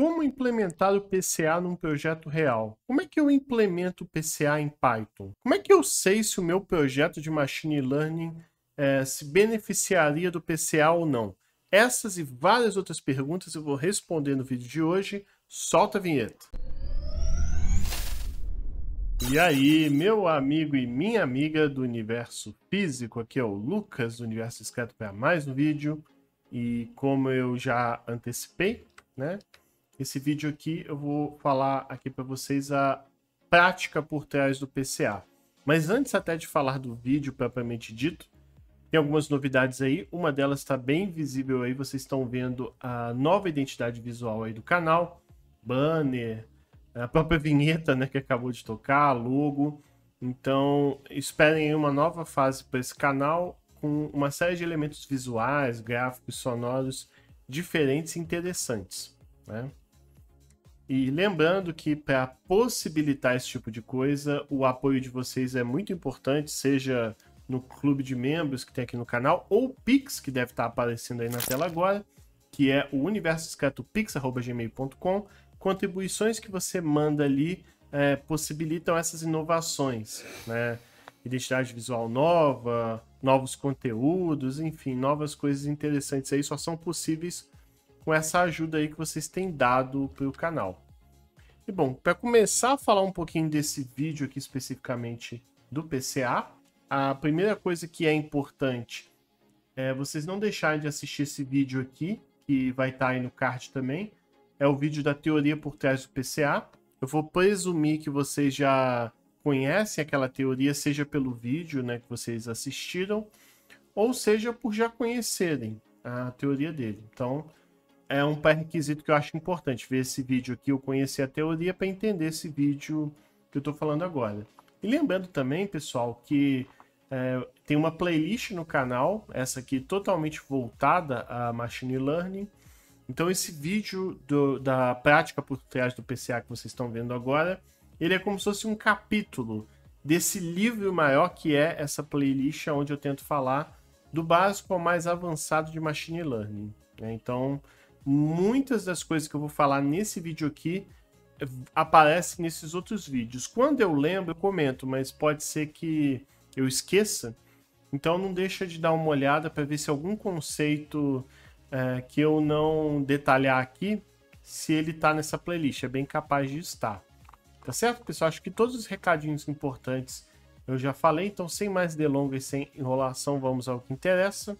Como implementar o PCA num projeto real? Como é que eu implemento o PCA em Python? Como é que eu sei se o meu projeto de Machine Learning é, se beneficiaria do PCA ou não? Essas e várias outras perguntas eu vou responder no vídeo de hoje. Solta a vinheta! E aí, meu amigo e minha amiga do universo físico, aqui é o Lucas do Universo Discreto para mais um vídeo. E como eu já antecipei, né? Esse vídeo aqui eu vou falar aqui para vocês a prática por trás do PCA. Mas antes até de falar do vídeo propriamente dito, tem algumas novidades aí. Uma delas está bem visível aí, vocês estão vendo a nova identidade visual aí do canal, banner, a própria vinheta, né, que acabou de tocar, logo. Então, esperem uma nova fase para esse canal com uma série de elementos visuais, gráficos, sonoros diferentes e interessantes, né? E lembrando que para possibilitar esse tipo de coisa, o apoio de vocês é muito importante, seja no clube de membros que tem aqui no canal, ou o Pix, que deve estar tá aparecendo aí na tela agora, que é o universo pix.gmail.com. Contribuições que você manda ali é, possibilitam essas inovações, né? Identidade visual nova, novos conteúdos, enfim, novas coisas interessantes aí só são possíveis com essa ajuda aí que vocês têm dado para o canal. E bom, para começar a falar um pouquinho desse vídeo aqui especificamente do PCA, a primeira coisa que é importante é vocês não deixarem de assistir esse vídeo aqui, que vai estar tá aí no card também. É o vídeo da teoria por trás do PCA. Eu vou presumir que vocês já conhecem aquela teoria, seja pelo vídeo né, que vocês assistiram, ou seja por já conhecerem a teoria dele. Então, é um pré-requisito que eu acho importante. Ver esse vídeo aqui, eu conheci a teoria para entender esse vídeo que eu estou falando agora. E lembrando também, pessoal, que é, tem uma playlist no canal, essa aqui totalmente voltada a Machine Learning. Então, esse vídeo do, da prática por trás do PCA que vocês estão vendo agora, ele é como se fosse um capítulo desse livro maior que é essa playlist onde eu tento falar do básico ao mais avançado de Machine Learning. Né? Então, muitas das coisas que eu vou falar nesse vídeo aqui eh, aparecem nesses outros vídeos. Quando eu lembro, eu comento, mas pode ser que eu esqueça. Então não deixa de dar uma olhada para ver se algum conceito é, que eu não detalhar aqui, se ele está nessa playlist. É bem capaz de estar. Tá certo, pessoal? Acho que todos os recadinhos importantes eu já falei, então sem mais delongas, e sem enrolação, vamos ao que interessa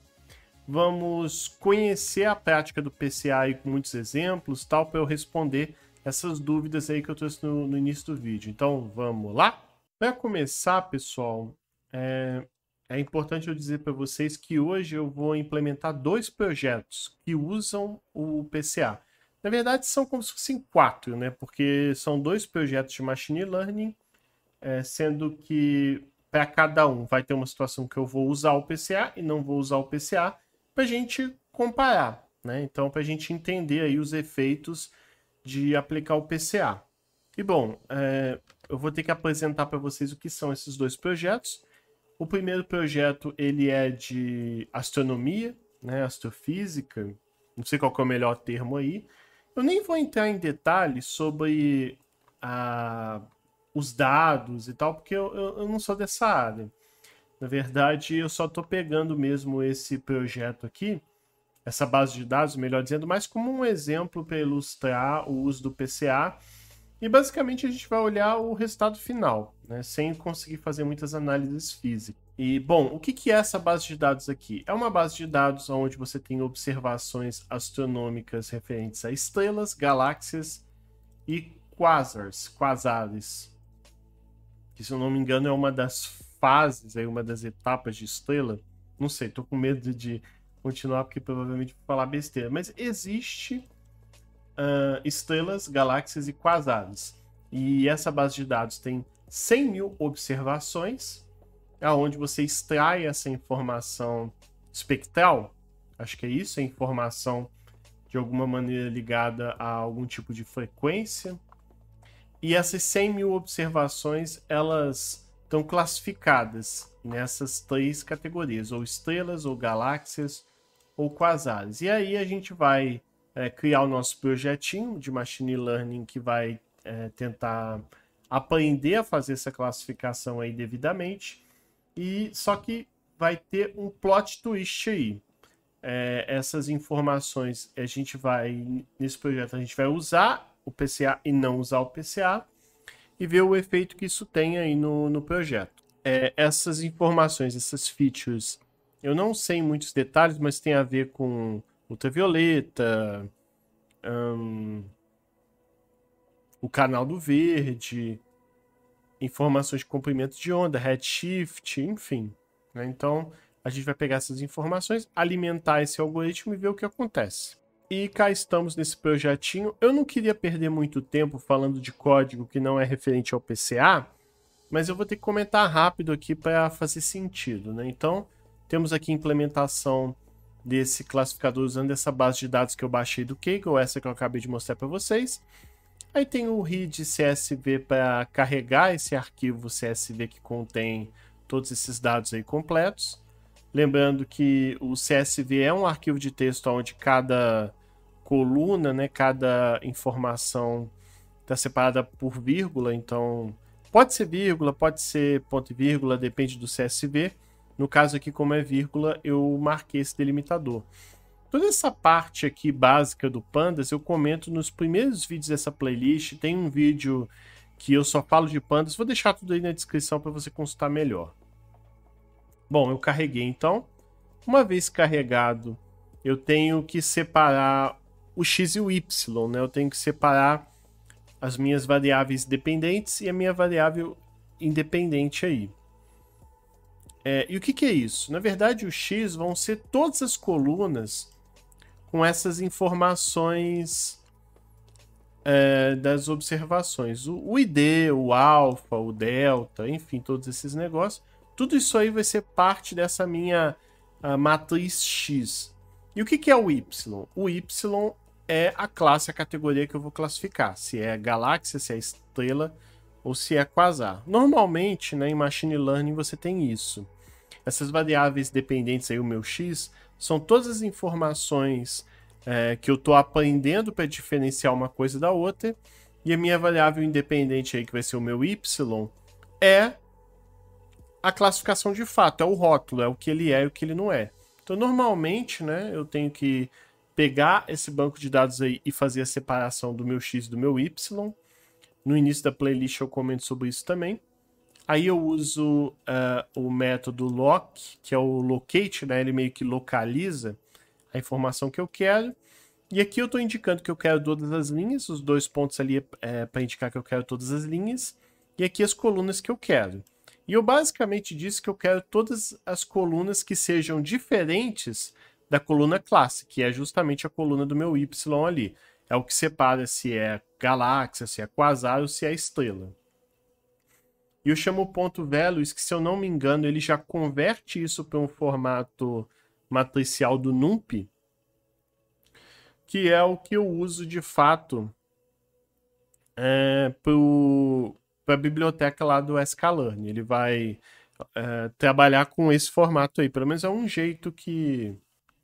vamos conhecer a prática do PCA com muitos exemplos, tal, para eu responder essas dúvidas aí que eu trouxe no, no início do vídeo. Então, vamos lá? Para começar, pessoal, é, é importante eu dizer para vocês que hoje eu vou implementar dois projetos que usam o PCA. Na verdade, são como se fossem quatro, né? Porque são dois projetos de machine learning, é, sendo que para cada um vai ter uma situação que eu vou usar o PCA e não vou usar o PCA, para a gente comparar, né? Então, para a gente entender aí os efeitos de aplicar o PCA. E bom, é, eu vou ter que apresentar para vocês o que são esses dois projetos. O primeiro projeto ele é de astronomia, né? astrofísica, não sei qual é o melhor termo aí. Eu nem vou entrar em detalhes sobre a, ah, os dados e tal, porque eu, eu, eu não sou dessa área. Na verdade, eu só estou pegando mesmo esse projeto aqui, essa base de dados, melhor dizendo, mais como um exemplo para ilustrar o uso do PCA. E basicamente a gente vai olhar o resultado final, né, sem conseguir fazer muitas análises físicas. E, bom, o que, que é essa base de dados aqui? É uma base de dados onde você tem observações astronômicas referentes a estrelas, galáxias e quasars, quasares. Que, se eu não me engano, é uma das fases, aí, uma das etapas de estrela. Não sei, tô com medo de continuar porque provavelmente vou falar besteira. Mas existe uh, estrelas, galáxias e quasares. E essa base de dados tem 100 mil observações, aonde você extrai essa informação espectral. Acho que é isso, é informação de alguma maneira ligada a algum tipo de frequência. E essas 100 mil observações, elas estão classificadas nessas três categorias, ou estrelas, ou galáxias, ou quasares. E aí a gente vai é, criar o nosso projetinho de machine learning que vai é, tentar aprender a fazer essa classificação aí devidamente. E só que vai ter um plot twist aí. É, essas informações a gente vai nesse projeto a gente vai usar o PCA e não usar o PCA e ver o efeito que isso tem aí no, no projeto. É, essas informações, essas features, eu não sei muitos detalhes, mas tem a ver com ultravioleta, o canal do verde, informações de comprimento de onda, redshift, enfim. Né? Então, a gente vai pegar essas informações, alimentar esse algoritmo e ver o que acontece. E cá estamos nesse projetinho. Eu não queria perder muito tempo falando de código que não é referente ao PCA, mas eu vou ter que comentar rápido aqui para fazer sentido, né? Então, temos aqui a implementação desse classificador usando essa base de dados que eu baixei do Kaggle, essa que eu acabei de mostrar para vocês. Aí tem o read CSV para carregar esse arquivo CSV que contém todos esses dados aí completos. Lembrando que o CSV é um arquivo de texto onde cada coluna, né? Cada informação está separada por vírgula, então pode ser vírgula, pode ser ponto e vírgula, depende do CSV. No caso aqui, como é vírgula, eu marquei esse delimitador. Toda essa parte aqui básica do Pandas eu comento nos primeiros vídeos dessa playlist. Tem um vídeo que eu só falo de Pandas. Vou deixar tudo aí na descrição para você consultar melhor. Bom, eu carreguei então. Uma vez carregado, eu tenho que separar o x e o y, né? Eu tenho que separar as minhas variáveis dependentes e a minha variável independente aí. É, e o que, que é isso? Na verdade, o x vão ser todas as colunas com essas informações é, das observações. O, o ID, o alfa, o delta, enfim, todos esses negócios. Tudo isso aí vai ser parte dessa minha matriz x. E o que, que é o y? O y é a classe, a categoria que eu vou classificar. Se é galáxia, se é estrela ou se é quasar. Normalmente, né, em machine learning você tem isso. Essas variáveis dependentes aí, o meu x, são todas as informações é, que eu estou aprendendo para diferenciar uma coisa da outra. E a minha variável independente aí, que vai ser o meu y, é a classificação de fato, é o rótulo, é o que ele é e o que ele não é. Então, normalmente, né, eu tenho que pegar esse banco de dados aí e fazer a separação do meu X e do meu Y. No início da playlist eu comento sobre isso também. Aí eu uso uh, o método lock, que é o locate, né? ele meio que localiza a informação que eu quero. E aqui eu estou indicando que eu quero todas as linhas, os dois pontos ali é eh, para indicar que eu quero todas as linhas, e aqui as colunas que eu quero. E eu basicamente disse que eu quero todas as colunas que sejam diferentes da coluna classe, que é justamente a coluna do meu Y ali. É o que separa se é galáxia, se é quasar ou se é estrela. E eu chamo o ponto values, que se eu não me engano, ele já converte isso para um formato matricial do NumPy, que é o que eu uso de fato é, para a biblioteca lá do sklearn. Ele vai é, trabalhar com esse formato aí, pelo menos é um jeito que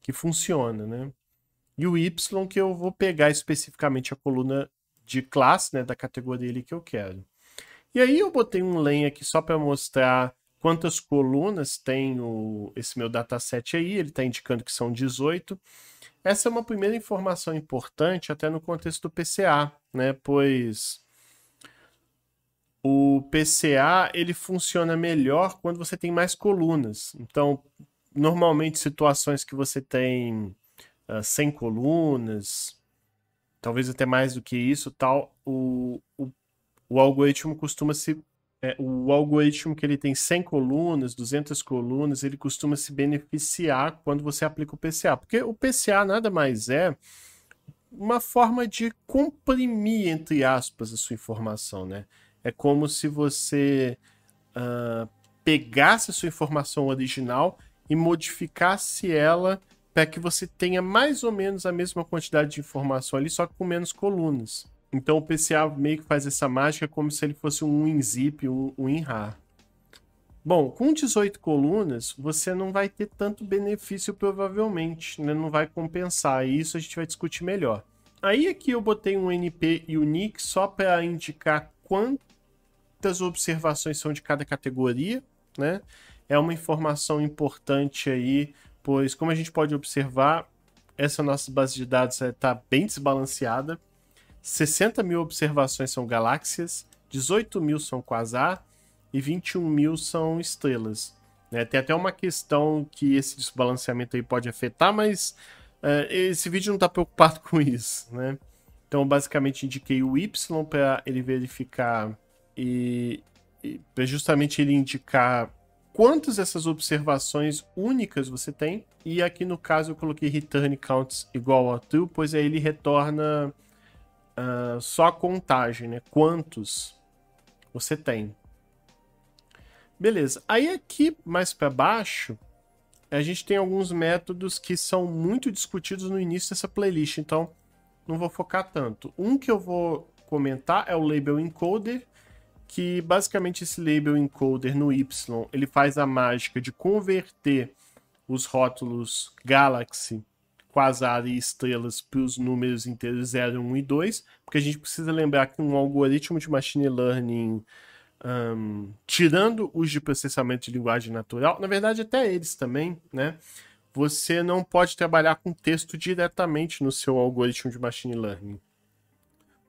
que funciona, né? E o Y que eu vou pegar especificamente a coluna de classe, né, da categoria dele que eu quero. E aí eu botei um len aqui só para mostrar quantas colunas tem o, esse meu dataset aí, ele está indicando que são 18. Essa é uma primeira informação importante até no contexto do PCA, né, pois o PCA ele funciona melhor quando você tem mais colunas. Então, normalmente situações que você tem uh, sem colunas, talvez até mais do que isso, tal, o, o, o algoritmo costuma se é, o algoritmo que ele tem 100 colunas, 200 colunas, ele costuma se beneficiar quando você aplica o PCA, porque o PCA nada mais é uma forma de comprimir entre aspas a sua informação, né? É como se você uh, pegasse a sua informação original e modificasse ela para que você tenha mais ou menos a mesma quantidade de informação ali, só que com menos colunas. Então o PCA meio que faz essa mágica como se ele fosse um WinZip, um WinRAR. Bom, com 18 colunas, você não vai ter tanto benefício provavelmente, né? não vai compensar, e isso a gente vai discutir melhor. Aí aqui é eu botei um NP e o NIC só para indicar quantas observações são de cada categoria, né? é uma informação importante aí, pois como a gente pode observar, essa nossa base de dados está eh, bem desbalanceada. 60 mil observações são galáxias, 18 mil são quasar e 21 mil são estrelas. Né? Tem até uma questão que esse desbalanceamento aí pode afetar, mas uh, esse vídeo não está preocupado com isso. Né? Então, basicamente, indiquei o Y para ele verificar e, e para justamente ele indicar quantas essas observações únicas você tem. E aqui no caso eu coloquei return counts igual a true, pois aí ele retorna uh, só a contagem, né? Quantos você tem. Beleza. Aí aqui mais para baixo, a gente tem alguns métodos que são muito discutidos no início dessa playlist, então não vou focar tanto. Um que eu vou comentar é o label encoder, que basicamente esse label encoder no Y, ele faz a mágica de converter os rótulos Galaxy, quasar e estrelas para os números inteiros 0, 1 e 2, porque a gente precisa lembrar que um algoritmo de machine learning, um, tirando os de processamento de linguagem natural, na verdade até eles também, né? Você não pode trabalhar com texto diretamente no seu algoritmo de machine learning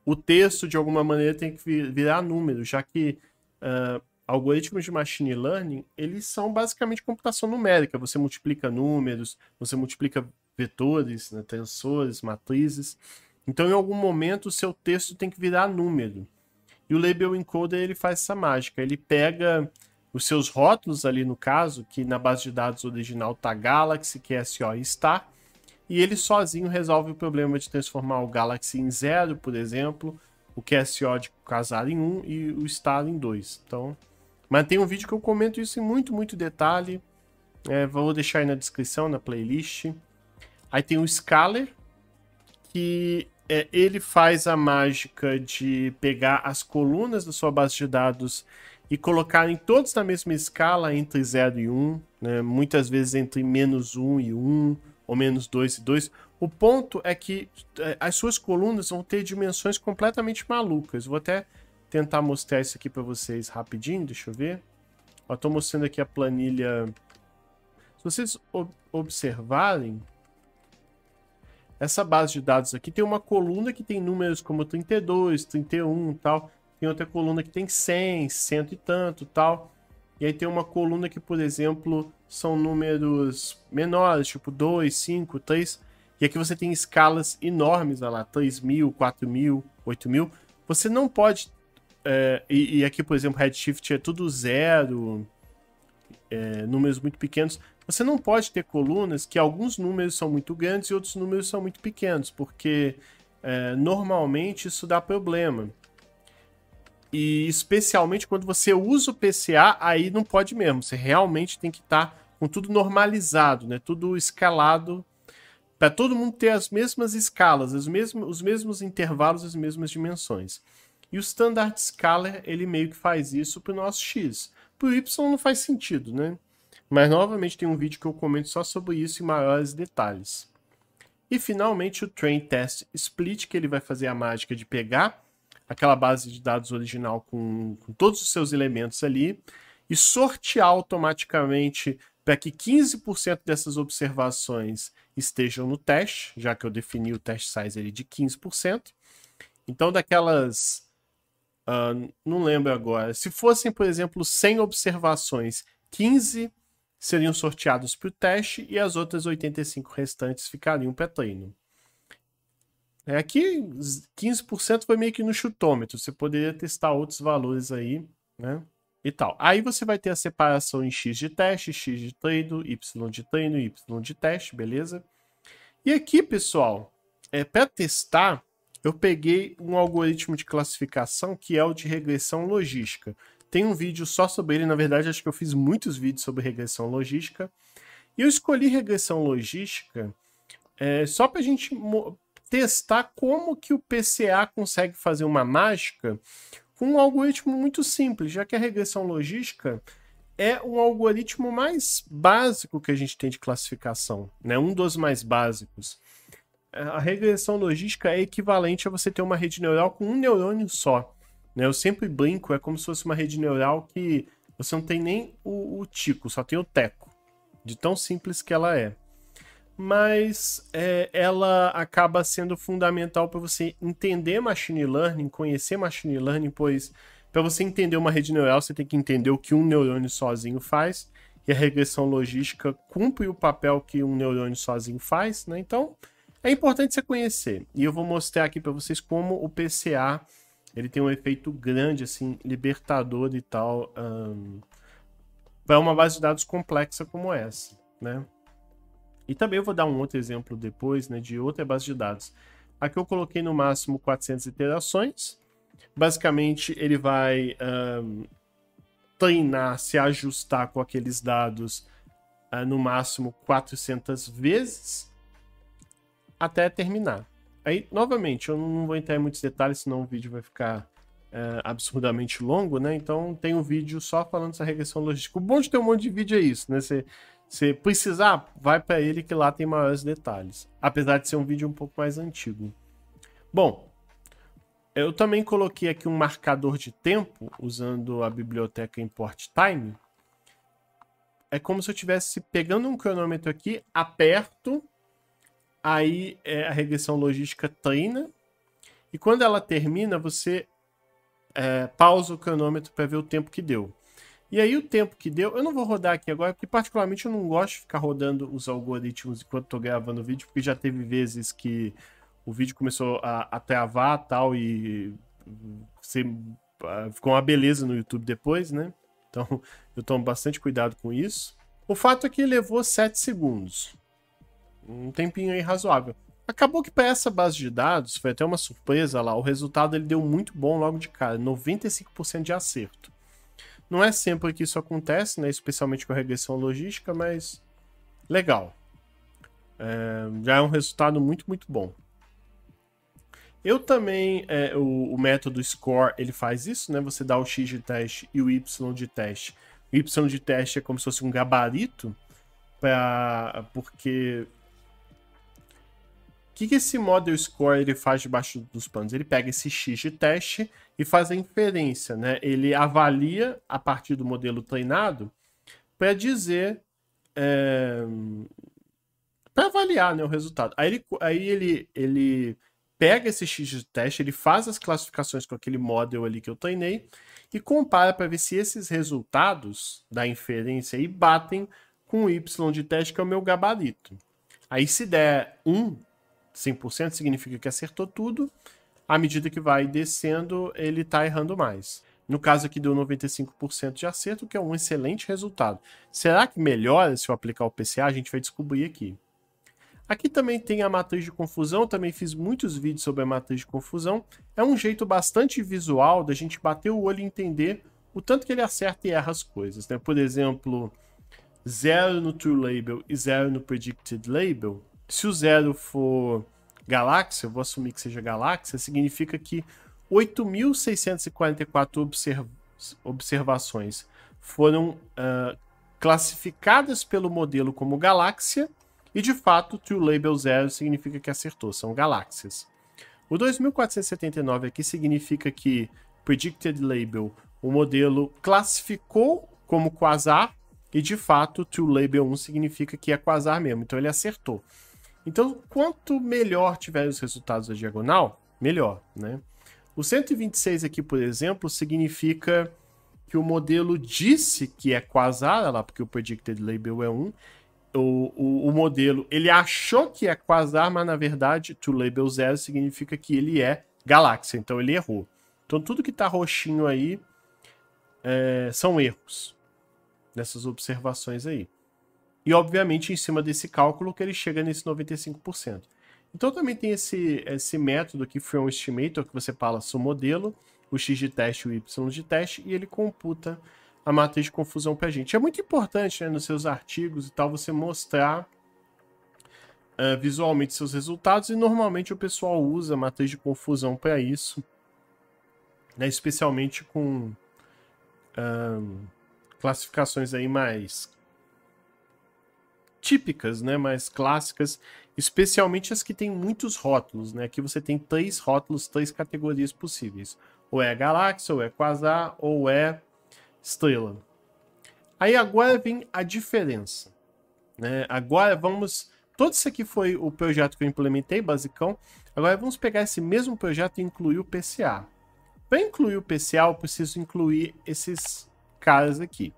o texto, de alguma maneira, tem que virar número, já que uh, algoritmos de machine learning, eles são basicamente computação numérica. Você multiplica números, você multiplica vetores, né, tensores, matrizes. Então, em algum momento, o seu texto tem que virar número. E o label encoder, ele faz essa mágica. Ele pega os seus rótulos ali, no caso, que na base de dados original tá Galaxy, que é SO e Star, e ele sozinho resolve o problema de transformar o Galaxy em zero, por exemplo, o QSO de casar em um e o Star em dois. Então, mas tem um vídeo que eu comento isso em muito, muito detalhe. É, vou deixar aí na descrição, na playlist. Aí tem o Scaler, que é, ele faz a mágica de pegar as colunas da sua base de dados e colocarem todos na mesma escala entre 0 e 1, um, né? muitas vezes entre menos 1 um e 1. Um ou menos 2 e 2. O ponto é que é, as suas colunas vão ter dimensões completamente malucas. Vou até tentar mostrar isso aqui para vocês rapidinho, deixa eu ver. Estou mostrando aqui a planilha. Se vocês observarem, essa base de dados aqui tem uma coluna que tem números como 32, 31 tal. Tem outra coluna que tem 100, cento e tanto tal. E aí tem uma coluna que, por exemplo, são números menores, tipo 2, 5, 3. E aqui você tem escalas enormes, olha lá, 3 mil, 4 mil, 8 mil. Você não pode. É, e, e, aqui, por exemplo, Redshift é tudo zero, é, números muito pequenos. Você não pode ter colunas que alguns números são muito grandes e outros números são muito pequenos, porque é, normalmente isso dá problema. E especialmente quando você usa o PCA, aí não pode mesmo. Você realmente tem que estar tá com tudo normalizado, né? Tudo escalado para todo mundo ter as mesmas escalas, os mesmos, os mesmos intervalos, as mesmas dimensões. E o Standard Scaler, ele meio que faz isso para o nosso X. Para o Y não faz sentido, né? Mas novamente tem um vídeo que eu comento só sobre isso em maiores detalhes. E finalmente o Train Test Split, que ele vai fazer a mágica de pegar aquela base de dados original com, com todos os seus elementos ali e sortear automaticamente para que 15% dessas observações estejam no teste, já que eu defini o test size ali de 15%. Então, daquelas. Uh, não lembro agora. Se fossem, por exemplo, 100 observações, 15 seriam sorteados para o teste e as outras 85 restantes ficariam para treino. É, aqui 15% foi meio que no chutômetro. Você poderia testar outros valores aí, né? E tal. Aí você vai ter a separação em x de teste, x de treino, y de treino, y de teste, beleza? E aqui, pessoal, é, para testar, eu peguei um algoritmo de classificação que é o de regressão logística. Tem um vídeo só sobre ele, na verdade, acho que eu fiz muitos vídeos sobre regressão logística. E eu escolhi regressão logística é, só para a gente testar como que o PCA consegue fazer uma mágica com um algoritmo muito simples, já que a regressão logística é o algoritmo mais básico que a gente tem de classificação, né? Um dos mais básicos. É, a regressão logística é equivalente a você ter uma rede neural com um neurônio só. Né? Eu sempre brinco, é como se fosse uma rede neural que você não tem nem o, o tico, só tem o teco, de tão simples que ela é mas é, ela acaba sendo fundamental para você entender machine learning, conhecer machine learning, pois para você entender uma rede neural, você tem que entender o que um neurônio sozinho faz, e a regressão logística cumpre o papel que um neurônio sozinho faz, né? Então, é importante você conhecer. E eu vou mostrar aqui para vocês como o PCA ele tem um efeito grande, assim, libertador e tal, um, para uma base de dados complexa como essa, né? E também eu vou dar um outro exemplo depois, né, de outra base de dados. Aqui eu coloquei no máximo 400 iterações. Basicamente, ele vai um, treinar, se ajustar com aqueles dados uh, no máximo 400 vezes até terminar. Aí, novamente, eu não vou entrar em muitos detalhes, senão o vídeo vai ficar uh, absurdamente longo, né? Então, tem um vídeo só falando essa regressão logística. O bom de ter um monte de vídeo é isso, né? Você se precisar, ah, vai para ele que lá tem maiores detalhes. Apesar de ser um vídeo um pouco mais antigo. Bom, eu também coloquei aqui um marcador de tempo usando a biblioteca import time. É como se eu estivesse pegando um cronômetro aqui, aperto, aí é, a regressão logística treina, e quando ela termina, você é, pausa o cronômetro para ver o tempo que deu. E aí o tempo que deu, eu não vou rodar aqui agora, porque particularmente eu não gosto de ficar rodando os algoritmos enquanto estou gravando o vídeo, porque já teve vezes que o vídeo começou a, a travar tal, e você, ah, ficou uma beleza no YouTube depois, né? Então eu tomo bastante cuidado com isso. O fato é que levou 7 segundos. Um tempinho aí razoável. Acabou que para essa base de dados, foi até uma surpresa lá, o resultado ele deu muito bom logo de cara, 95% de acerto. Não é sempre que isso acontece, né? Especialmente com a regressão logística, mas legal. É, já é um resultado muito, muito bom. Eu também, é, o, o, método score, ele faz isso, né? Você dá o x de teste e o y de teste. O y de teste é como se fosse um gabarito, pra, porque o que, que esse model score ele faz debaixo dos panos? Ele pega esse x de teste e faz a inferência, né? Ele avalia a partir do modelo treinado para dizer, é... para avaliar né, o resultado. Aí, ele, aí ele, ele pega esse x de teste, ele faz as classificações com aquele model ali que eu treinei e compara para ver se esses resultados da inferência aí batem com o y de teste que é o meu gabarito. Aí se der 1, um, 100% significa que acertou tudo. À medida que vai descendo, ele está errando mais. No caso aqui deu 95% de acerto, que é um excelente resultado. Será que melhora se eu aplicar o PCA? A gente vai descobrir aqui. Aqui também tem a matriz de confusão, também fiz muitos vídeos sobre a matriz de confusão. É um jeito bastante visual da gente bater o olho e entender o tanto que ele acerta e erra as coisas. Né? Por exemplo, zero no True Label e zero no Predicted Label se o zero for galáxia, eu vou assumir que seja galáxia, significa que 8.644 observ observações foram uh, classificadas pelo modelo como galáxia, e de fato, True Label Zero significa que acertou, são galáxias. O 2479 aqui significa que Predicted Label, o modelo classificou como quasar, e de fato, True Label 1 significa que é quasar mesmo, então ele acertou. Então, quanto melhor tiver os resultados da diagonal, melhor, né? O 126 aqui, por exemplo, significa que o modelo disse que é quasar, lá porque o predicted label é 1, o, o, o, modelo, ele achou que é quasar, mas na verdade to label 0 significa que ele é galáxia, então ele errou. Então tudo que está roxinho aí é, são erros nessas observações aí. E, obviamente, em cima desse cálculo que ele chega nesse 95%. Então, também tem esse, esse método que foi um estimator, que você fala seu modelo, o x de teste e o y de teste, e ele computa a matriz de confusão para a gente. É muito importante né, nos seus artigos e tal você mostrar uh, visualmente seus resultados, e normalmente o pessoal usa a matriz de confusão para isso, né, especialmente com classificações aí mais típicas, né, mais clássicas, especialmente as que têm muitos rótulos, né? Aqui você tem três rótulos, três categorias possíveis. Ou é galáxia, ou é quasar, ou é estrela. Aí agora vem a diferença, né? Agora vamos todo isso aqui foi o projeto que eu implementei, basicão. Agora vamos pegar esse mesmo projeto e incluir o PCA. Para incluir o PCA, eu preciso incluir esses caras aqui.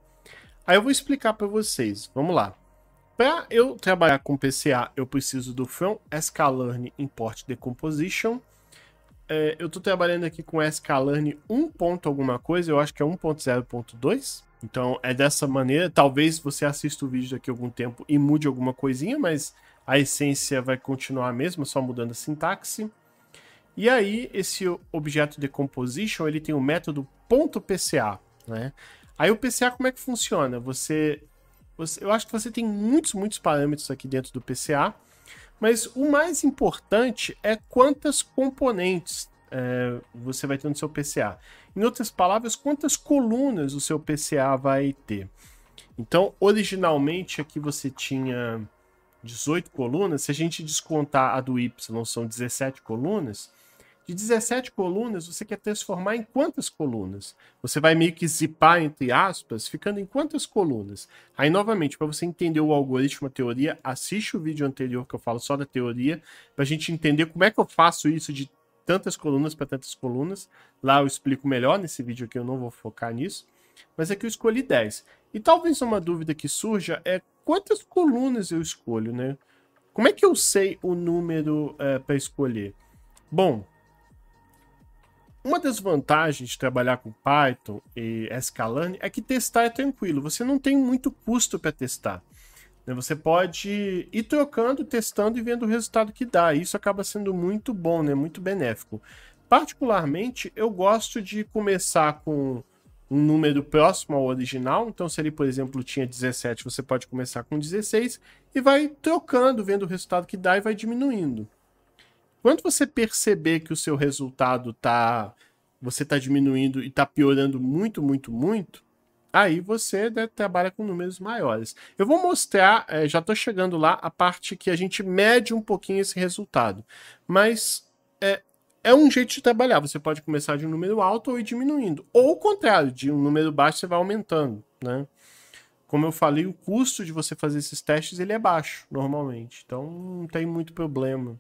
Aí eu vou explicar para vocês. Vamos lá. Para eu trabalhar com PCA, eu preciso do From sklearn Import Decomposition. É, eu estou trabalhando aqui com sklearn 1. Ponto alguma coisa, eu acho que é 1.0.2. Então é dessa maneira. Talvez você assista o vídeo daqui a algum tempo e mude alguma coisinha, mas a essência vai continuar a mesma, só mudando a sintaxe. E aí, esse objeto decomposition, ele tem o método .pca, né? Aí o PCA como é que funciona? Você você, eu acho que você tem muitos, muitos parâmetros aqui dentro do PCA, mas o mais importante é quantas componentes é, você vai ter no seu PCA. Em outras palavras, quantas colunas o seu PCA vai ter. Então, originalmente aqui você tinha 18 colunas, se a gente descontar a do Y, são 17 colunas. De 17 colunas, você quer transformar em quantas colunas? Você vai meio que zipar, entre aspas, ficando em quantas colunas? Aí, novamente, para você entender o algoritmo, a teoria, assiste o vídeo anterior que eu falo só da teoria, para a gente entender como é que eu faço isso de tantas colunas para tantas colunas. Lá eu explico melhor, nesse vídeo aqui eu não vou focar nisso. Mas aqui é eu escolhi 10. E talvez uma dúvida que surja é quantas colunas eu escolho, né? Como é que eu sei o número é, eh, para escolher? Bom, uma das vantagens de trabalhar com Python e Scalane é que testar é tranquilo, você não tem muito custo para testar. Né? Você pode ir trocando, testando e vendo o resultado que dá. Isso acaba sendo muito bom, né? muito benéfico. Particularmente, eu gosto de começar com um número próximo ao original. Então, se ele, por exemplo, tinha 17, você pode começar com 16 e vai trocando, vendo o resultado que dá e vai diminuindo. Quando você perceber que o seu resultado tá. Você tá diminuindo e tá piorando muito, muito, muito. Aí você né, trabalha com números maiores. Eu vou mostrar, é, já estou chegando lá, a parte que a gente mede um pouquinho esse resultado. Mas é, é um jeito de trabalhar. Você pode começar de um número alto ou ir diminuindo. Ou o contrário, de um número baixo você vai aumentando, né? Como eu falei, o custo de você fazer esses testes ele é baixo, normalmente. Então não tem muito problema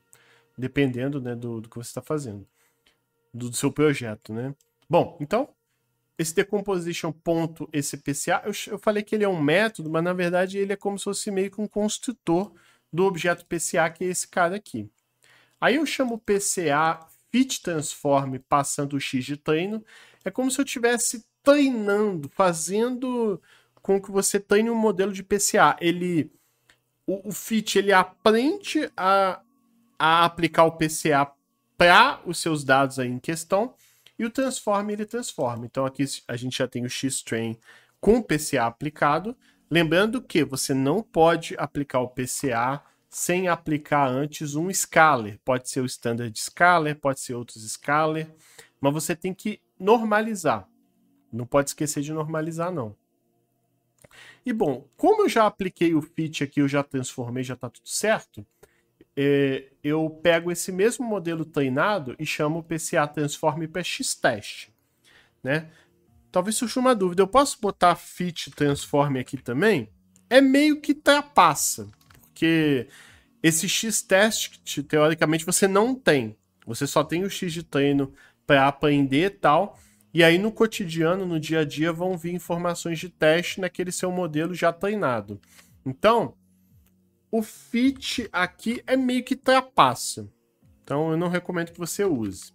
dependendo né, do, do que você está fazendo, do, do, seu projeto, né? Bom, então, esse decomposition.spca, eu, eu falei que ele é um método, mas na verdade ele é como se fosse meio que um construtor do objeto PCA, que é esse cara aqui. Aí eu chamo PCA fit transform passando o X de treino, é como se eu estivesse treinando, fazendo com que você treine um modelo de PCA. Ele, o, o fit ele aprende a, a aplicar o PCA para os seus dados aí em questão. E o transform, ele transforma. Então aqui a gente já tem o X-Train com o PCA aplicado. Lembrando que você não pode aplicar o PCA sem aplicar antes um scaler. Pode ser o standard scaler, pode ser outros scaler, mas você tem que normalizar. Não pode esquecer de normalizar, não. E bom, como eu já apliquei o fit aqui, eu já transformei, já está tudo certo, é, eu pego esse mesmo modelo treinado e chamo o PCA Transform para X-Test. Né? Talvez surja uma dúvida. Eu posso botar Fit Transform aqui também? É meio que trapaça, porque esse X-Test, teoricamente, você não tem. Você só tem o X de treino para aprender e tal. E aí, no cotidiano, no dia a dia, vão vir informações de teste naquele seu modelo já treinado. Então, o fit aqui é meio que trapaça. Então eu não recomendo que você use.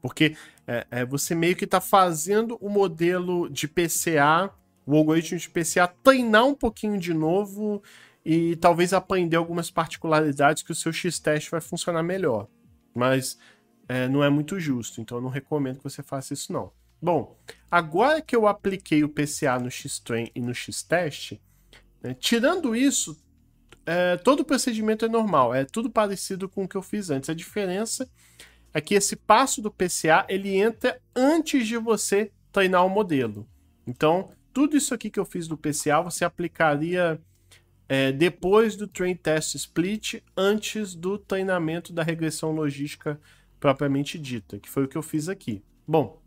Porque é, é, você meio que está fazendo o modelo de PCA, o algoritmo de PCA, treinar um pouquinho de novo e talvez aprender algumas particularidades que o seu X-Test vai funcionar melhor. Mas é, não é muito justo, então eu não recomendo que você faça isso não. Bom, agora que eu apliquei o PCA no X-Train e no X-Test, né, tirando isso, é, todo o procedimento é normal, é tudo parecido com o que eu fiz antes. A diferença é que esse passo do PCA ele entra antes de você treinar o modelo. Então, tudo isso aqui que eu fiz do PCA você aplicaria é, depois do Train Test Split, antes do treinamento da regressão logística propriamente dita, que foi o que eu fiz aqui. Bom,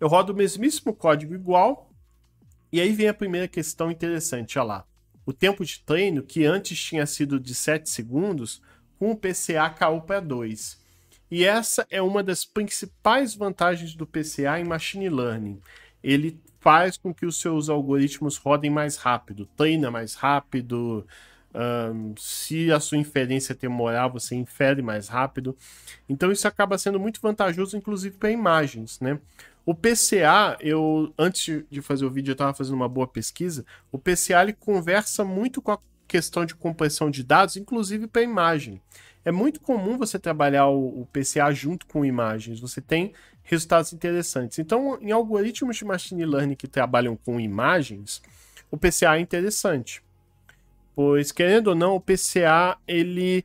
eu rodo o mesmíssimo código igual, e aí vem a primeira questão interessante, olha lá. O tempo de treino, que antes tinha sido de 7 segundos, com o PCA caiu para 2. E essa é uma das principais vantagens do PCA em Machine Learning. Ele faz com que os seus algoritmos rodem mais rápido, treina mais rápido, um, se a sua inferência moral, você infere mais rápido. Então isso acaba sendo muito vantajoso, inclusive para imagens, né? O PCA, eu antes de fazer o vídeo, eu estava fazendo uma boa pesquisa. O PCA ele conversa muito com a questão de compressão de dados, inclusive para imagem. É muito comum você trabalhar o, o PCA junto com imagens. Você tem resultados interessantes. Então, em algoritmos de machine learning que trabalham com imagens, o PCA é interessante. Pois, querendo ou não, o PCA ele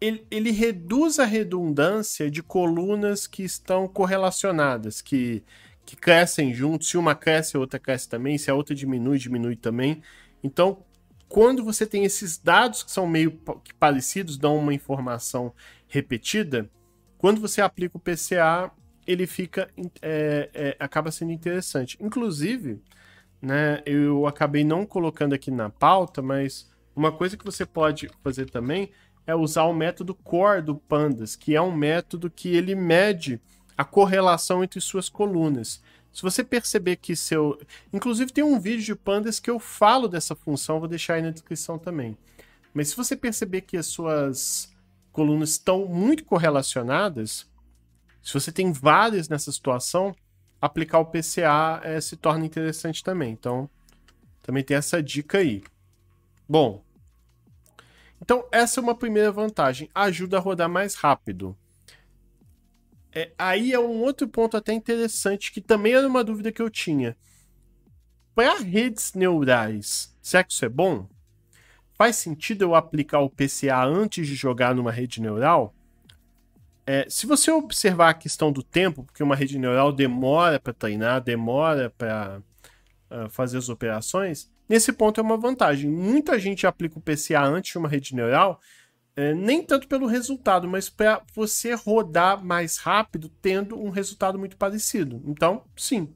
ele, ele reduz a redundância de colunas que estão correlacionadas, que, que crescem juntos, se uma cresce, a outra cresce também, se a outra diminui, diminui também. Então, quando você tem esses dados que são meio que parecidos, dão uma informação repetida, quando você aplica o PCA, ele fica é, é, acaba sendo interessante. Inclusive, né, eu acabei não colocando aqui na pauta, mas uma coisa que você pode fazer também é usar o método core do Pandas, que é um método que ele mede a correlação entre suas colunas. Se você perceber que seu. Inclusive, tem um vídeo de pandas que eu falo dessa função, vou deixar aí na descrição também. Mas se você perceber que as suas colunas estão muito correlacionadas, se você tem várias nessa situação, aplicar o PCA é, eh, se torna interessante também. Então, também tem essa dica aí. Bom, então, essa é uma primeira vantagem. Ajuda a rodar mais rápido. É, aí é um outro ponto até interessante, que também era uma dúvida que eu tinha. Para redes neurais, sexo é bom? Faz sentido eu aplicar o PCA antes de jogar numa rede neural? É, se você observar a questão do tempo, porque uma rede neural demora para treinar, demora para uh, ah, fazer as operações, Nesse ponto é uma vantagem. Muita gente aplica o PCA antes de uma rede neural, é, nem tanto pelo resultado, mas para você rodar mais rápido tendo um resultado muito parecido. Então, sim.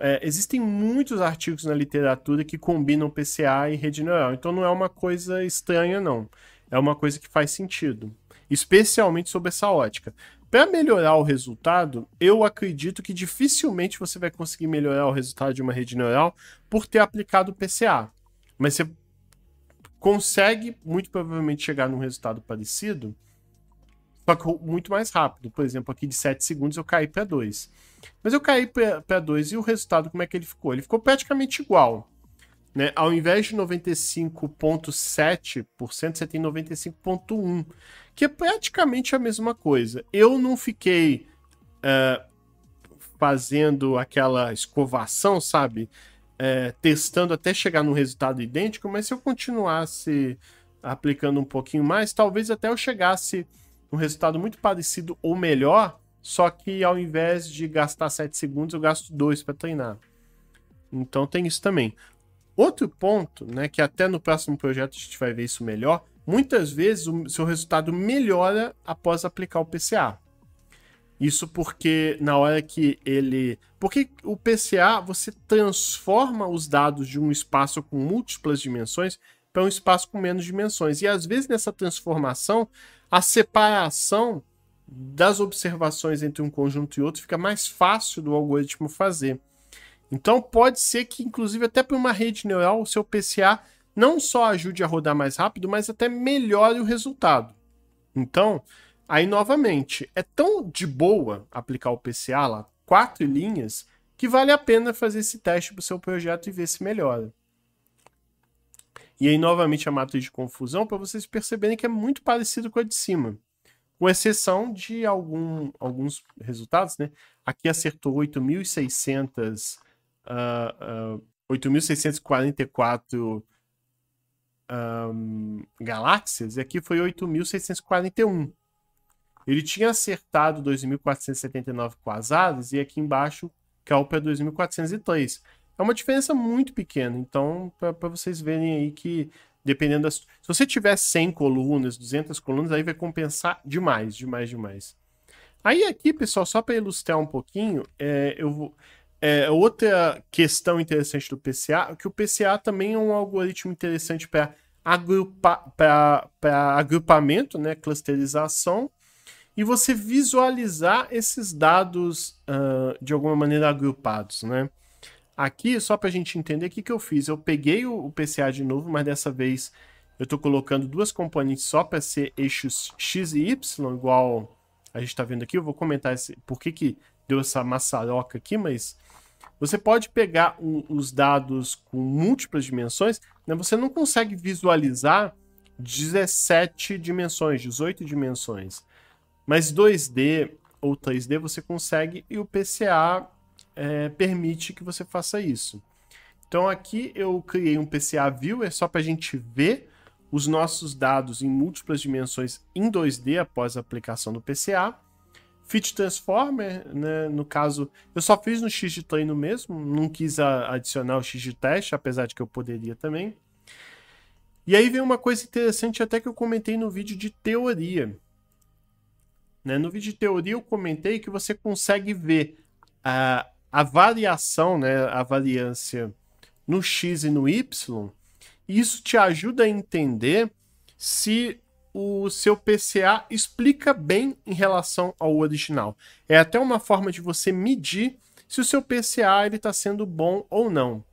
É, existem muitos artigos na literatura que combinam PCA e rede neural, então não é uma coisa estranha, não. É uma coisa que faz sentido, especialmente sob essa ótica para melhorar o resultado, eu acredito que dificilmente você vai conseguir melhorar o resultado de uma rede neural por ter aplicado o PCA. Mas você consegue muito provavelmente chegar num resultado parecido, só que muito mais rápido. Por exemplo, aqui de 7 segundos eu caí para 2. Mas eu caí para 2 e o resultado, como é que ele ficou? Ele ficou praticamente igual. Né? Ao invés de 95,7%, você tem 95,1%, que é praticamente a mesma coisa. Eu não fiquei uh, fazendo aquela escovação, sabe? Uh, testando até chegar num resultado idêntico, mas se eu continuasse aplicando um pouquinho mais, talvez até eu chegasse num resultado muito parecido ou melhor, só que ao invés de gastar 7 segundos, eu gasto 2 para treinar. Então tem isso também. Outro ponto, né, que até no próximo projeto a gente vai ver isso melhor, muitas vezes o seu resultado melhora após aplicar o PCA. Isso porque na hora que ele. Porque o PCA você transforma os dados de um espaço com múltiplas dimensões para um espaço com menos dimensões. E às vezes nessa transformação, a separação das observações entre um conjunto e outro fica mais fácil do algoritmo fazer. Então pode ser que, inclusive, até para uma rede neural, o seu PCA não só ajude a rodar mais rápido, mas até melhore o resultado. Então, aí novamente, é tão de boa aplicar o PCA lá, quatro linhas, que vale a pena fazer esse teste para o seu projeto e ver se melhora. E aí, novamente, a matriz de confusão, para vocês perceberem que é muito parecido com a de cima. Com exceção de algum, alguns resultados, né? Aqui acertou 8.600 uh, uh, 8.644 um, galáxias, e aqui foi 8.641. Ele tinha acertado 2.479 quasares, e aqui embaixo caiu para 2.403. É uma diferença muito pequena, então, para vocês verem aí que, dependendo das. Se você tiver 100 colunas, 200 colunas, aí vai compensar demais, demais, demais. Aí aqui, pessoal, só para ilustrar um pouquinho, é, eu vou. É, outra questão interessante do PCA é que o PCA também é um algoritmo interessante para agrupa, para agrupamento, né, clusterização, e você visualizar esses dados uh, de alguma maneira agrupados. Né? Aqui, só para a gente entender o que, que eu fiz, eu peguei o, o PCA de novo, mas dessa vez eu estou colocando duas componentes só para ser eixos x e y, igual a gente está vendo aqui. Eu vou comentar esse, por que, que deu essa maçaroca aqui, mas você pode pegar o, os dados com múltiplas dimensões, né? você não consegue visualizar 17 dimensões, 18 dimensões. Mas 2D ou 3D você consegue e o PCA é, permite que você faça isso. Então aqui eu criei um PCA View, é só para a gente ver os nossos dados em múltiplas dimensões em 2D após a aplicação do PCA. Fit Transformer, né? No caso, eu só fiz no X de treino mesmo, não quis adicionar o X de teste, apesar de que eu poderia também. E aí vem uma coisa interessante até que eu comentei no vídeo de teoria. Né? No vídeo de teoria eu comentei que você consegue ver a, a variação, né? a variância no X e no Y. E isso te ajuda a entender se o seu PCA explica bem em relação ao original. É até uma forma de você medir se o seu PCA está sendo bom ou não.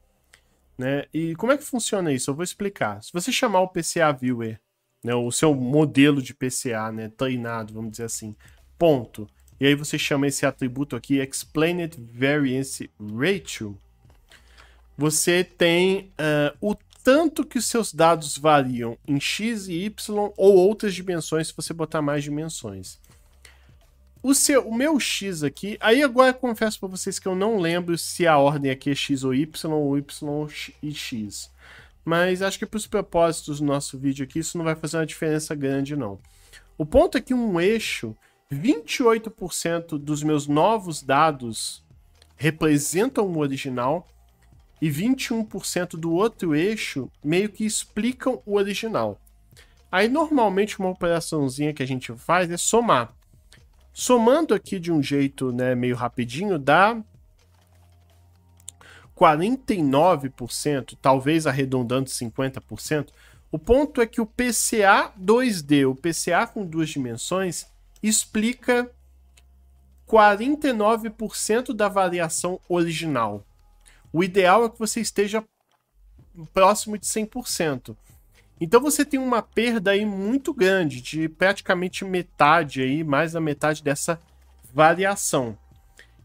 Né? E como é que funciona isso? Eu vou explicar. Se você chamar o PCA Viewer, né, o seu modelo de PCA né, treinado, vamos dizer assim, ponto, e aí você chama esse atributo aqui, Explained Variance Ratio, você tem uh, o tanto que seus dados variam em x e y ou outras dimensões se você botar mais dimensões. O, seu, o meu x aqui, aí agora confesso para vocês que eu não lembro se a ordem aqui é x ou y, ou y e x. Mas acho que para os propósitos do nosso vídeo aqui, isso não vai fazer uma diferença grande não. O ponto é que um eixo, 28% dos meus novos dados representam o original, e 21% do outro eixo meio que explicam o original. Aí normalmente uma operaçãozinha que a gente faz é somar. Somando aqui de um jeito né, meio rapidinho, dá 49%, talvez arredondando 50%. O ponto é que o PCA 2D, o PCA com duas dimensões, explica 49% da variação original. O ideal é que você esteja próximo de 100%. Então você tem uma perda aí muito grande, de praticamente metade aí, mais da metade dessa variação.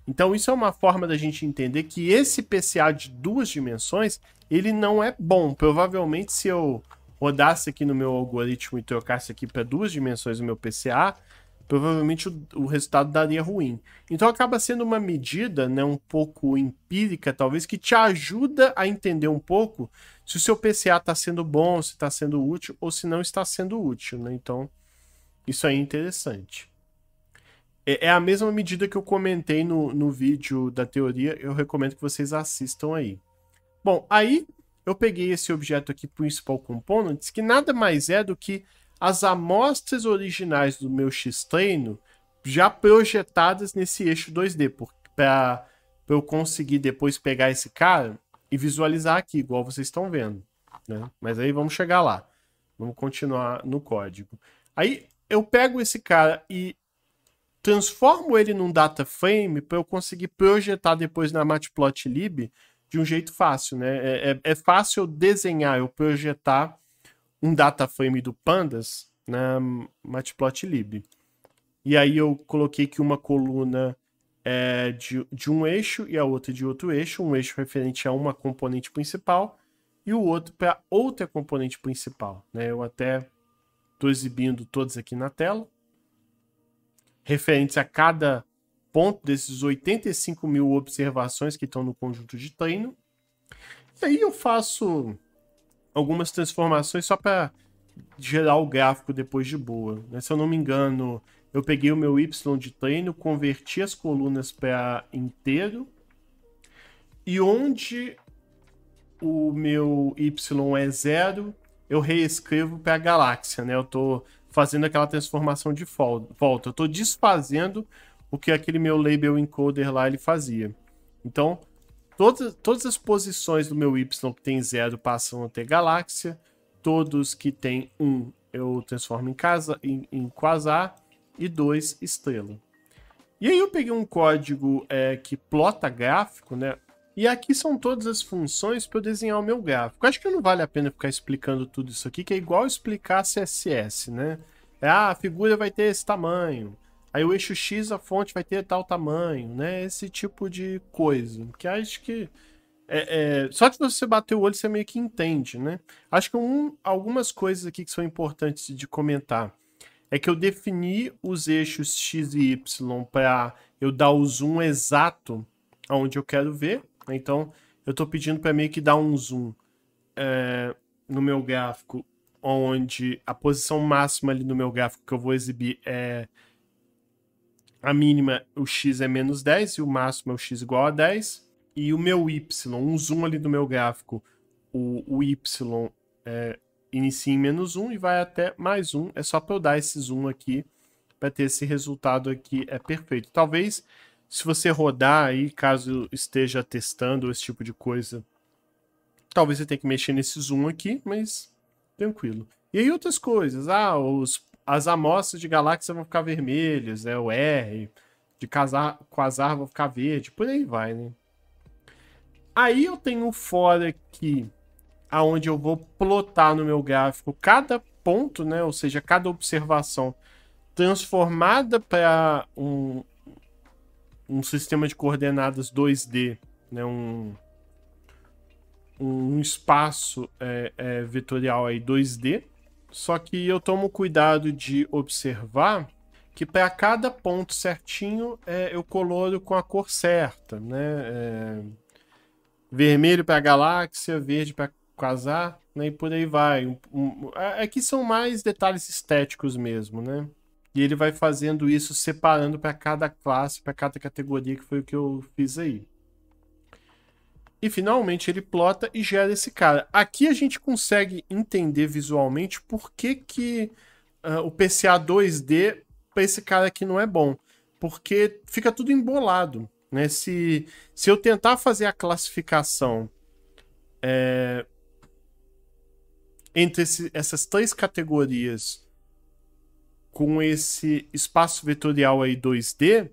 Então isso é uma forma da gente entender que esse PCA de duas dimensões, ele não é bom. Provavelmente se eu rodasse aqui no meu algoritmo e trocasse aqui para duas dimensões o meu PCA, provavelmente o, o, resultado daria ruim. Então acaba sendo uma medida, né, um pouco empírica talvez, que te ajuda a entender um pouco se o seu PCA está sendo bom, se está sendo útil ou se não está sendo útil, né? Então isso aí é interessante. É, é a mesma medida que eu comentei no, no vídeo da teoria, eu recomendo que vocês assistam aí. Bom, aí eu peguei esse objeto aqui, Principal Components, que nada mais é do que as amostras originais do meu X-treino já projetadas nesse eixo 2D, para eu conseguir depois pegar esse cara e visualizar aqui, igual vocês estão vendo. Né? Mas aí vamos chegar lá. Vamos continuar no código. Aí eu pego esse cara e transformo ele num data frame para eu conseguir projetar depois na matplotlib de um jeito fácil, né? É, é, é fácil eu desenhar, eu projetar um dataframe do pandas na matplotlib. E aí eu coloquei que uma coluna é de, de um eixo e a outra de outro eixo, um eixo referente a uma componente principal e o outro para outra componente principal. Né? Eu até estou exibindo todos aqui na tela, referentes a cada ponto desses 85 mil observações que estão no conjunto de treino. E aí eu faço algumas transformações só para gerar o gráfico depois de boa. Né? Se eu não me engano, eu peguei o meu Y de treino, converti as colunas para inteiro. E onde o meu Y é zero, eu reescrevo para a galáxia, né? Eu estou fazendo aquela transformação de volta. Eu estou desfazendo o que aquele meu label encoder lá ele fazia. Então, Todas, todas as posições do meu Y que tem zero passam a ter galáxia. Todos que tem um eu transformo em, casa, em, em quasar. E dois, estrela. E aí eu peguei um código é, que plota gráfico, né? E aqui são todas as funções para eu desenhar o meu gráfico. Acho que não vale a pena ficar explicando tudo isso aqui, que é igual explicar CSS, né? É, ah, a figura vai ter esse tamanho. Aí o eixo X, a fonte vai ter tal tamanho, né? Esse tipo de coisa. Que acho que. É, é, só que você bater o olho, você meio que entende, né? Acho que um, algumas coisas aqui que são importantes de comentar é que eu defini os eixos X e Y para eu dar o zoom exato aonde eu quero ver. Né? Então, eu estou pedindo para meio que dar um zoom é, no meu gráfico, onde a posição máxima ali no meu gráfico que eu vou exibir é a mínima, o x é menos 10 e o máximo é o x igual a 10. E o meu y, um zoom ali do meu gráfico, o, o y é, inicia em menos 1 e vai até mais 1. É só para eu dar esse zoom aqui para ter esse resultado aqui é perfeito. Talvez se você rodar aí, caso esteja testando esse tipo de coisa, talvez você tenha que mexer nesse zoom aqui, mas tranquilo. E aí outras coisas, ah, os as amostras de galáxias vão ficar vermelhas, é O R de casar, quasar vão ficar verde, por aí vai, né? Aí eu tenho fora aqui, aonde eu vou plotar no meu gráfico cada ponto, né? Ou seja, cada observação transformada para um, um sistema de coordenadas 2D, né? Um, um espaço é, é, vetorial aí 2D. Só que eu tomo cuidado de observar que para cada ponto certinho é, eu coloro com a cor certa, né? É, vermelho para galáxia, verde para casar, né? E por aí vai. Um, um, aqui é, é são mais detalhes estéticos mesmo, né? E ele vai fazendo isso separando para cada classe, para cada categoria, que foi o que eu fiz aí. E finalmente ele plota e gera esse cara. Aqui a gente consegue entender visualmente por que, que uh, o PCA 2D para esse cara aqui não é bom. Porque fica tudo embolado. Né? Se, se eu tentar fazer a classificação é, entre esse, essas três categorias com esse espaço vetorial aí 2D,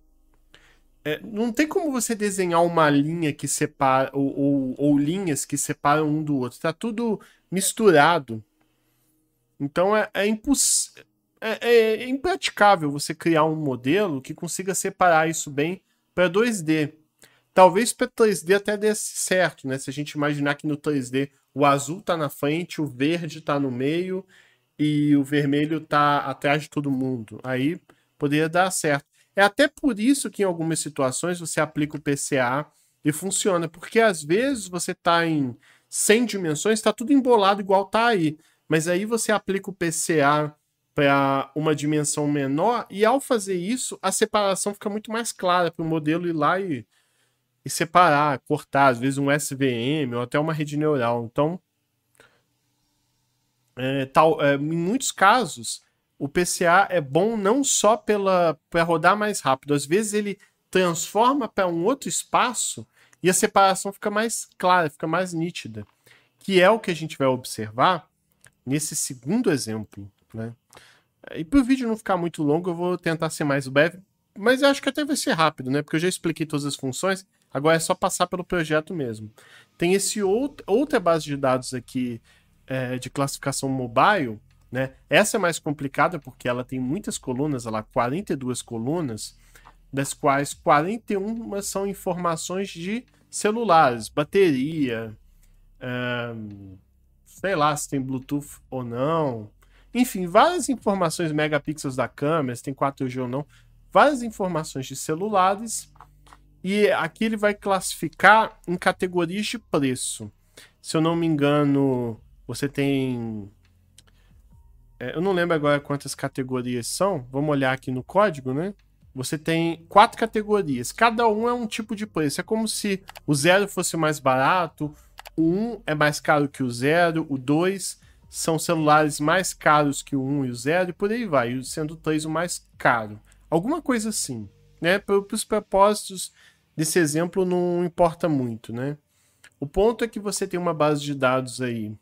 é, não tem como você desenhar uma linha que separa, ou, ou, ou, linhas que separam um do outro. Tá tudo misturado. Então é, é, imposs... é, é, é impraticável você criar um modelo que consiga separar isso bem para 2D. Talvez para 3D até desse certo, né? Se a gente imaginar que no 3D o azul tá na frente, o verde tá no meio e o vermelho tá atrás de todo mundo. Aí poderia dar certo. É até por isso que em algumas situações você aplica o PCA e funciona, porque às vezes você está em 100 dimensões, está tudo embolado igual tá aí, mas aí você aplica o PCA para uma dimensão menor e ao fazer isso a separação fica muito mais clara para o modelo ir lá e, e separar, cortar, às vezes um SVM ou até uma rede neural. Então, é, tal, é, em muitos casos o PCA é bom não só pela para rodar mais rápido, às vezes ele transforma para um outro espaço e a separação fica mais clara, fica mais nítida, que é o que a gente vai observar nesse segundo exemplo, né? E para o vídeo não ficar muito longo, eu vou tentar ser mais breve, mas eu acho que até vai ser rápido, né? Porque eu já expliquei todas as funções, agora é só passar pelo projeto mesmo. Tem esse outra base de dados aqui é, de classificação mobile, né? Essa é mais complicada porque ela tem muitas colunas, ela 42 colunas, das quais 41 são informações de celulares, bateria, sei lá se tem Bluetooth ou não, enfim, várias informações megapixels da câmera, se tem 4G ou não, várias informações de celulares. E aqui ele vai classificar em categorias de preço. Se eu não me engano, você tem é, eu não lembro agora quantas categorias são. Vamos olhar aqui no código, né? Você tem quatro categorias. Cada um é um tipo de preço. É como se o zero fosse mais barato, o um é mais caro que o zero, o dois são celulares mais caros que o um e o zero e por aí vai, sendo o três o mais caro. Alguma coisa assim, né? Para os propósitos desse exemplo não importa muito, né? O ponto é que você tem uma base de dados aí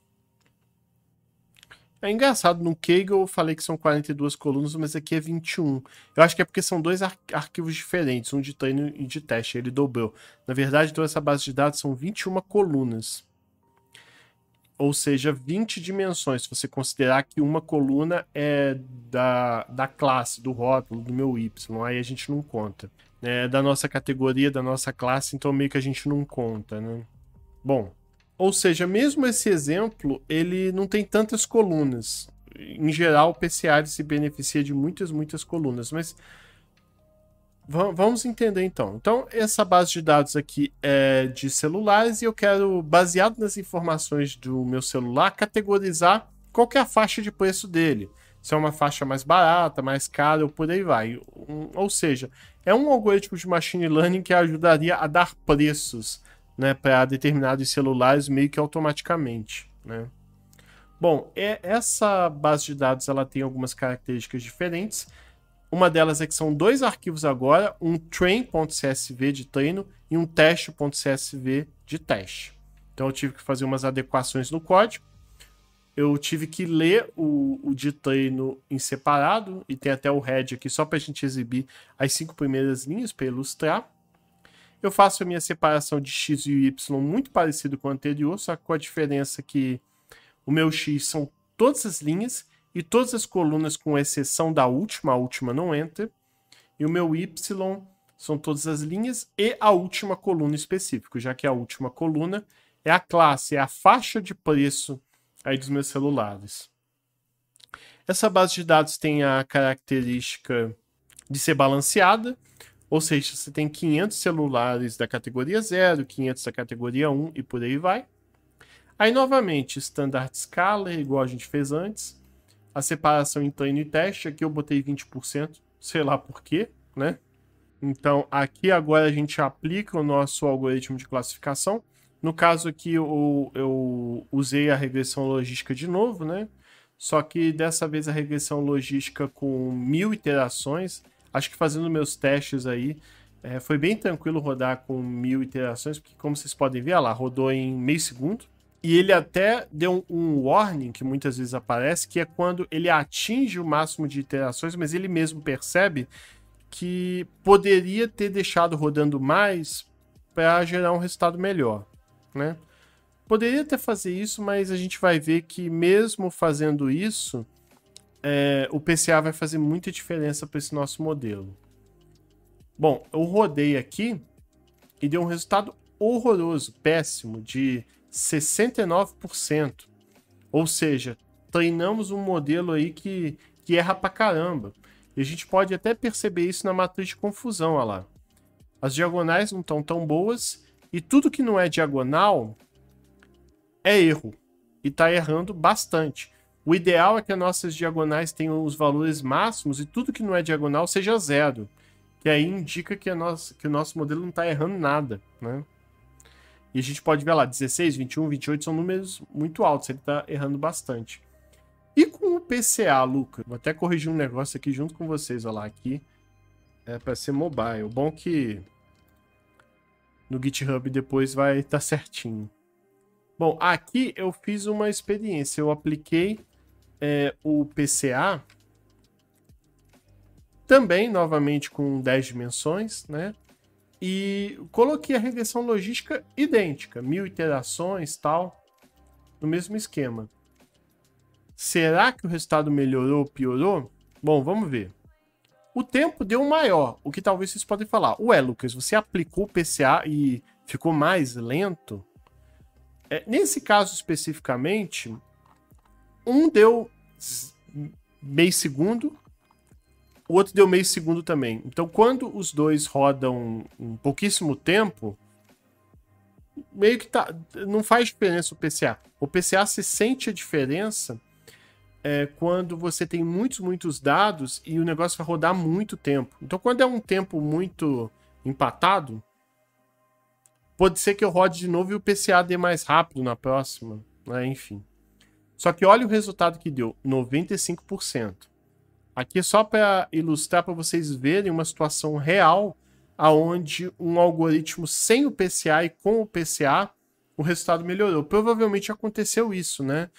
é engraçado, no Kaggle eu falei que são 42 colunas, mas aqui é 21. Eu acho que é porque são dois ar arquivos diferentes, um de treino e de teste, ele dobrou. Na verdade, toda essa base de dados são 21 colunas. Ou seja, 20 dimensões, se você considerar que uma coluna é da, da classe, do rótulo, do meu Y, aí a gente não conta. Né? É da nossa categoria, da nossa classe, então meio que a gente não conta, né? Bom, ou seja, mesmo esse exemplo, ele não tem tantas colunas. Em geral, o PCA se beneficia de muitas, muitas colunas, mas vamos entender então. Então, essa base de dados aqui é de celulares e eu quero, baseado nas informações do meu celular, categorizar qual é a faixa de preço dele. Se é uma faixa mais barata, mais cara ou por aí vai. ou seja, é um algoritmo de machine learning que ajudaria a dar preços né, para determinados celulares meio que automaticamente. Né? Bom, é, essa base de dados ela tem algumas características diferentes. Uma delas é que são dois arquivos agora, um train.csv de treino e um teste.csv de teste. Então eu tive que fazer umas adequações no código. Eu tive que ler o, o de treino em separado, e tem até o head aqui só para a gente exibir as cinco primeiras linhas para ilustrar. Eu faço a minha separação de x e y muito parecido com o anterior, só com a diferença que o meu x são todas as linhas e todas as colunas com exceção da última, a última não entra. E o meu y são todas as linhas e a última coluna específica, já que a última coluna é a classe, é a faixa de preço aí dos meus celulares. Essa base de dados tem a característica de ser balanceada, ou seja, você tem 500 celulares da categoria 0, 500 da categoria 1 e por aí vai. Aí, novamente, standard scalar, igual a gente fez antes. A separação em treino e é teste, aqui eu botei 20%, sei lá por quê, né? Então, aqui agora a gente aplica o nosso algoritmo de classificação. No caso aqui, eu, eu usei a regressão logística de novo, né? Só que dessa vez a regressão logística com mil iterações, Acho que fazendo meus testes aí, é, foi bem tranquilo rodar com mil iterações, porque como vocês podem ver, lá, rodou em meio segundo. E ele até deu um, um warning, que muitas vezes aparece, que é quando ele atinge o máximo de iterações, mas ele mesmo percebe que poderia ter deixado rodando mais para gerar um resultado melhor, né? Poderia até fazer isso, mas a gente vai ver que mesmo fazendo isso, é, o PCA vai fazer muita diferença para esse nosso modelo. Bom, eu rodei aqui e deu um resultado horroroso, péssimo, de 69%. Ou seja, treinamos um modelo aí que, que erra pra caramba. E a gente pode até perceber isso na matriz de confusão, olha lá. As diagonais não estão tão boas e tudo que não é diagonal é erro. E está errando bastante. O ideal é que as nossas diagonais tenham os valores máximos e tudo que não é diagonal seja zero, que aí indica que, a nossa, que o nosso modelo não está errando nada, né? E a gente pode ver lá, 16, 21, 28 são números muito altos, ele está errando bastante. E com o PCA, Luca, vou até corrigir um negócio aqui junto com vocês, olha lá, aqui é para ser mobile. O Bom que no GitHub depois vai estar tá certinho. Bom, aqui eu fiz uma experiência, eu apliquei é, o PCA, também novamente com 10 dimensões, né? E coloquei a regressão logística idêntica, mil iterações tal, no mesmo esquema. Será que o resultado melhorou ou piorou? Bom, vamos ver. O tempo deu maior, o que talvez vocês podem falar. Ué, Lucas, você aplicou o PCA e ficou mais lento? É, nesse caso especificamente, um deu meio segundo, o outro deu meio segundo também. Então, quando os dois rodam um pouquíssimo tempo, meio que tá, não faz diferença o PCA. O PCA se sente a diferença é, quando você tem muitos, muitos dados e o negócio vai rodar muito tempo. Então, quando é um tempo muito empatado, pode ser que eu rode de novo e o PCA dê mais rápido na próxima, né? enfim. Só que olha o resultado que deu, 95%. Aqui é só para ilustrar para vocês verem uma situação real aonde um algoritmo sem o PCA e com o PCA, o resultado melhorou. Provavelmente aconteceu isso, né?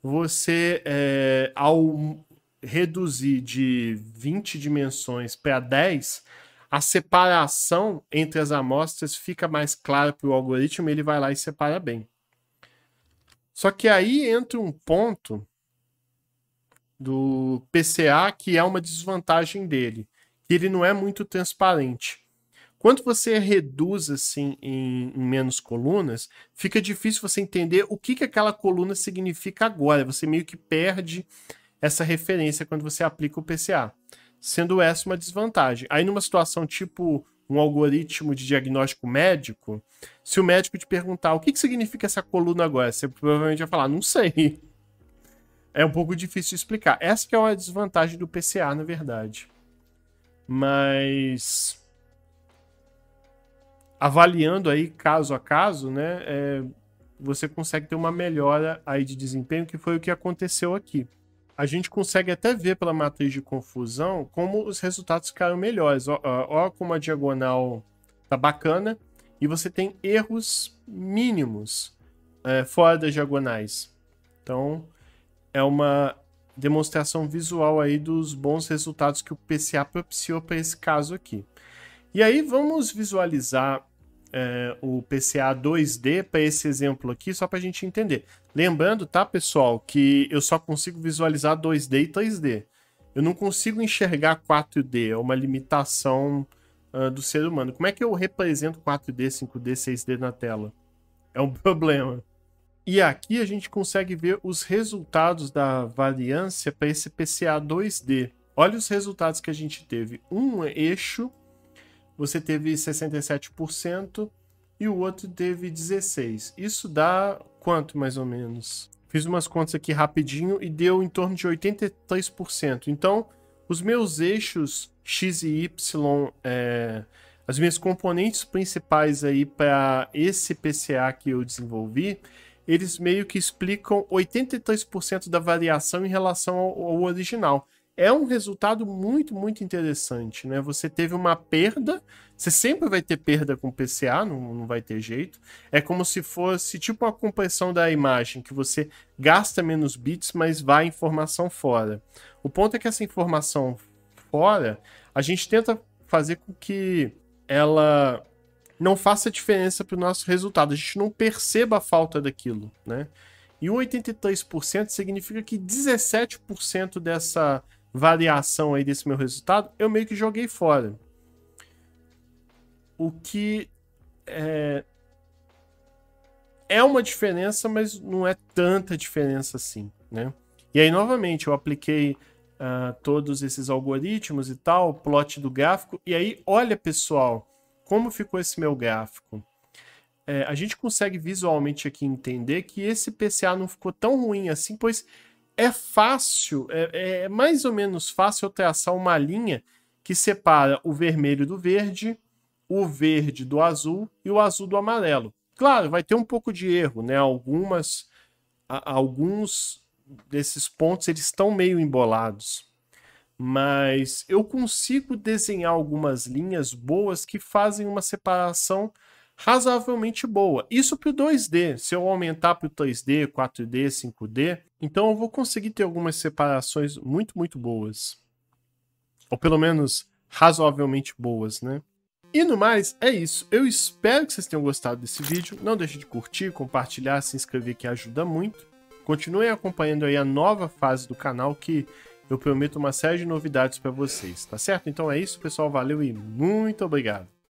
Você, é, ao reduzir de 20 dimensões para 10, a separação entre as amostras fica mais clara para o algoritmo e ele vai lá e separa bem. Só que aí entra um ponto do PCA que é uma desvantagem dele, que ele não é muito transparente. Quando você reduz assim em, em, menos colunas, fica difícil você entender o que, que aquela coluna significa agora. Você meio que perde essa referência quando você aplica o PCA, sendo essa uma desvantagem. Aí numa situação tipo um algoritmo de diagnóstico médico, se o médico te perguntar o que, que significa essa coluna agora, você provavelmente vai falar, não sei. É um pouco difícil de explicar. Essa que é uma desvantagem do PCA, na verdade. Mas avaliando aí caso a caso, né, é, você consegue ter uma melhora aí de desempenho, que foi o que aconteceu aqui a gente consegue até ver pela matriz de confusão como os resultados ficaram melhores. Ó, como a diagonal tá bacana e você tem erros mínimos é, fora das diagonais. Então, é uma demonstração visual aí dos bons resultados que o PCA propiciou para esse caso aqui. E aí vamos visualizar é, o PCA 2D para esse exemplo aqui, só para a gente entender. Lembrando, tá, pessoal, que eu só consigo visualizar 2D e 3D. Eu não consigo enxergar 4D, é uma limitação uh, do ser humano. Como é que eu represento 4D, 5D, 6D na tela? É um problema. E aqui a gente consegue ver os resultados da variância para esse PCA 2D. Olha os resultados que a gente teve. Um eixo você teve 67% e o outro teve 16%. Isso dá quanto mais ou menos? Fiz umas contas aqui rapidinho e deu em torno de 83%. Então, os meus eixos X e Y, é, as minhas componentes principais aí para esse PCA que eu desenvolvi, eles meio que explicam 83% da variação em relação ao, ao original é um resultado muito, muito interessante, né? Você teve uma perda, você sempre vai ter perda com PCA, não, não vai ter jeito. É como se fosse tipo uma compressão da imagem, que você gasta menos bits, mas vai informação fora. O ponto é que essa informação fora, a gente tenta fazer com que ela não faça diferença para o nosso resultado, a gente não perceba a falta daquilo, né? E 83% significa que 17% dessa variação aí desse meu resultado, eu meio que joguei fora. O que é, é uma diferença, mas não é tanta diferença assim, né? E aí, novamente, eu apliquei uh, todos esses algoritmos e tal, plot do gráfico, e aí, olha, pessoal, como ficou esse meu gráfico. É, a gente consegue visualmente aqui entender que esse PCA não ficou tão ruim assim, pois é fácil, é, é mais ou menos fácil eu traçar uma linha que separa o vermelho do verde, o verde do azul e o azul do amarelo. Claro, vai ter um pouco de erro, né? Algumas, a, alguns desses pontos eles estão meio embolados, mas eu consigo desenhar algumas linhas boas que fazem uma separação razoavelmente boa. Isso para o 2D. Se eu aumentar para o 3D, 4D, 5D, então eu vou conseguir ter algumas separações muito, muito boas. Ou pelo menos razoavelmente boas, né? E no mais, é isso. Eu espero que vocês tenham gostado desse vídeo. Não deixe de curtir, compartilhar, se inscrever que ajuda muito. Continuem acompanhando aí a nova fase do canal que eu prometo uma série de novidades para vocês, tá certo? Então é isso, pessoal. Valeu e muito obrigado.